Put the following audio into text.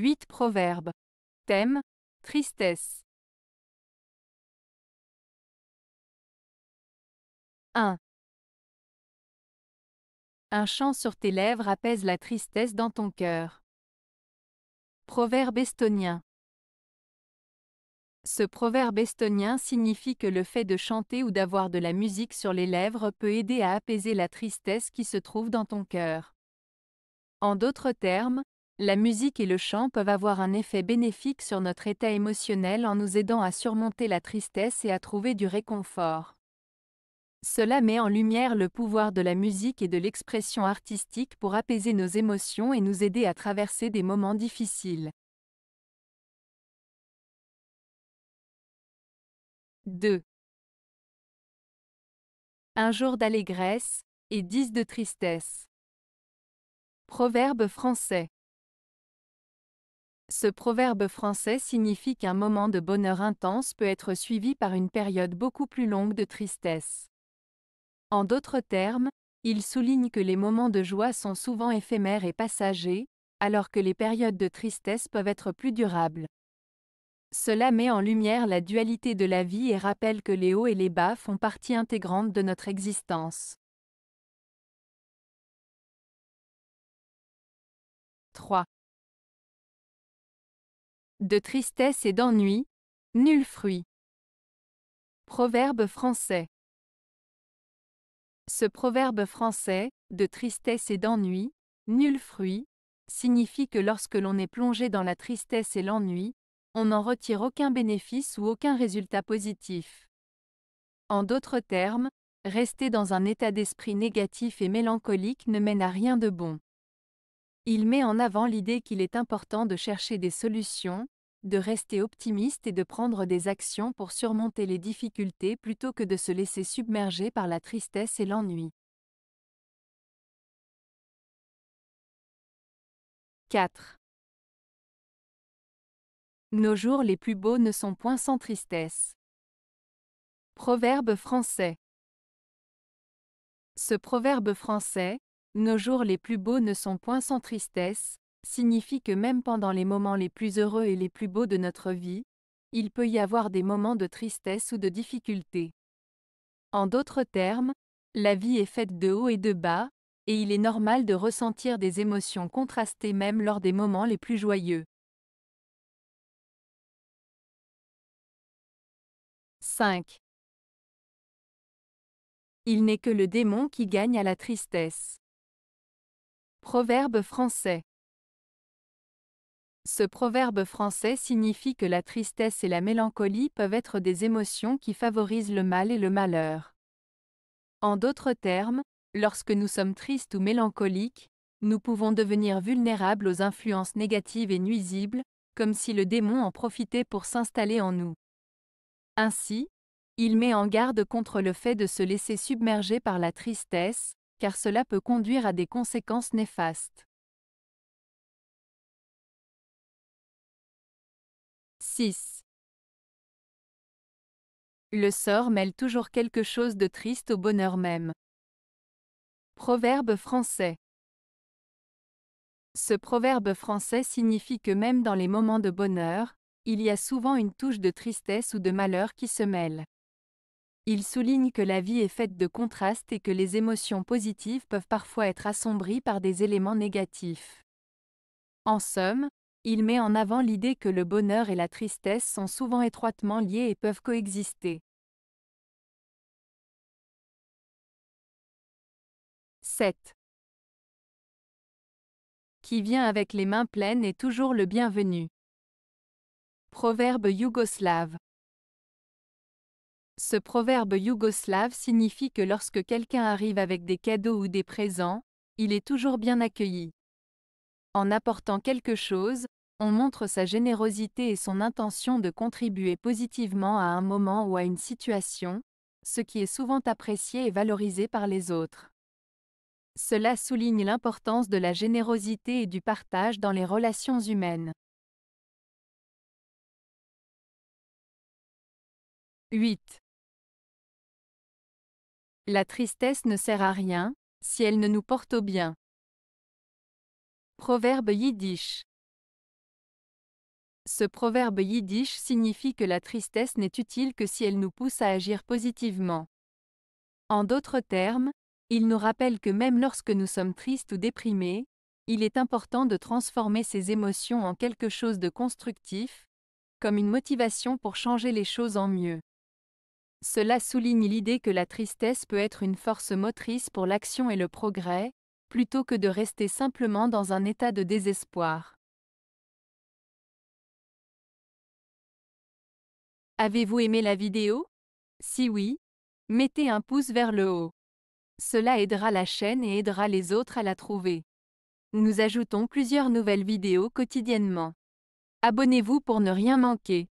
8 Proverbes. Thème Tristesse. 1. Un chant sur tes lèvres apaise la tristesse dans ton cœur. Proverbe estonien. Ce proverbe estonien signifie que le fait de chanter ou d'avoir de la musique sur les lèvres peut aider à apaiser la tristesse qui se trouve dans ton cœur. En d'autres termes, la musique et le chant peuvent avoir un effet bénéfique sur notre état émotionnel en nous aidant à surmonter la tristesse et à trouver du réconfort. Cela met en lumière le pouvoir de la musique et de l'expression artistique pour apaiser nos émotions et nous aider à traverser des moments difficiles. 2. Un jour d'allégresse et dix de tristesse. Proverbe français. Ce proverbe français signifie qu'un moment de bonheur intense peut être suivi par une période beaucoup plus longue de tristesse. En d'autres termes, il souligne que les moments de joie sont souvent éphémères et passagers, alors que les périodes de tristesse peuvent être plus durables. Cela met en lumière la dualité de la vie et rappelle que les hauts et les bas font partie intégrante de notre existence. 3 de tristesse et d'ennui, nul fruit. Proverbe français. Ce proverbe français, de tristesse et d'ennui, nul fruit, signifie que lorsque l'on est plongé dans la tristesse et l'ennui, on n'en retire aucun bénéfice ou aucun résultat positif. En d'autres termes, rester dans un état d'esprit négatif et mélancolique ne mène à rien de bon. Il met en avant l'idée qu'il est important de chercher des solutions, de rester optimiste et de prendre des actions pour surmonter les difficultés plutôt que de se laisser submerger par la tristesse et l'ennui. 4. Nos jours les plus beaux ne sont point sans tristesse. Proverbe français. Ce proverbe français, nos jours les plus beaux ne sont point sans tristesse, signifie que même pendant les moments les plus heureux et les plus beaux de notre vie, il peut y avoir des moments de tristesse ou de difficulté. En d'autres termes, la vie est faite de haut et de bas, et il est normal de ressentir des émotions contrastées même lors des moments les plus joyeux. 5. Il n'est que le démon qui gagne à la tristesse. Proverbe français. Ce proverbe français signifie que la tristesse et la mélancolie peuvent être des émotions qui favorisent le mal et le malheur. En d'autres termes, lorsque nous sommes tristes ou mélancoliques, nous pouvons devenir vulnérables aux influences négatives et nuisibles, comme si le démon en profitait pour s'installer en nous. Ainsi, il met en garde contre le fait de se laisser submerger par la tristesse, car cela peut conduire à des conséquences néfastes. 6. Le sort mêle toujours quelque chose de triste au bonheur même. Proverbe français. Ce proverbe français signifie que même dans les moments de bonheur, il y a souvent une touche de tristesse ou de malheur qui se mêle. Il souligne que la vie est faite de contrastes et que les émotions positives peuvent parfois être assombries par des éléments négatifs. En somme, il met en avant l'idée que le bonheur et la tristesse sont souvent étroitement liés et peuvent coexister. 7. Qui vient avec les mains pleines est toujours le bienvenu. Proverbe yougoslave. Ce proverbe yougoslave signifie que lorsque quelqu'un arrive avec des cadeaux ou des présents, il est toujours bien accueilli. En apportant quelque chose, on montre sa générosité et son intention de contribuer positivement à un moment ou à une situation, ce qui est souvent apprécié et valorisé par les autres. Cela souligne l'importance de la générosité et du partage dans les relations humaines. 8. La tristesse ne sert à rien, si elle ne nous porte au bien. Proverbe yiddish. Ce proverbe yiddish signifie que la tristesse n'est utile que si elle nous pousse à agir positivement. En d'autres termes, il nous rappelle que même lorsque nous sommes tristes ou déprimés, il est important de transformer ces émotions en quelque chose de constructif, comme une motivation pour changer les choses en mieux. Cela souligne l'idée que la tristesse peut être une force motrice pour l'action et le progrès, plutôt que de rester simplement dans un état de désespoir. Avez-vous aimé la vidéo Si oui, mettez un pouce vers le haut. Cela aidera la chaîne et aidera les autres à la trouver. Nous ajoutons plusieurs nouvelles vidéos quotidiennement. Abonnez-vous pour ne rien manquer.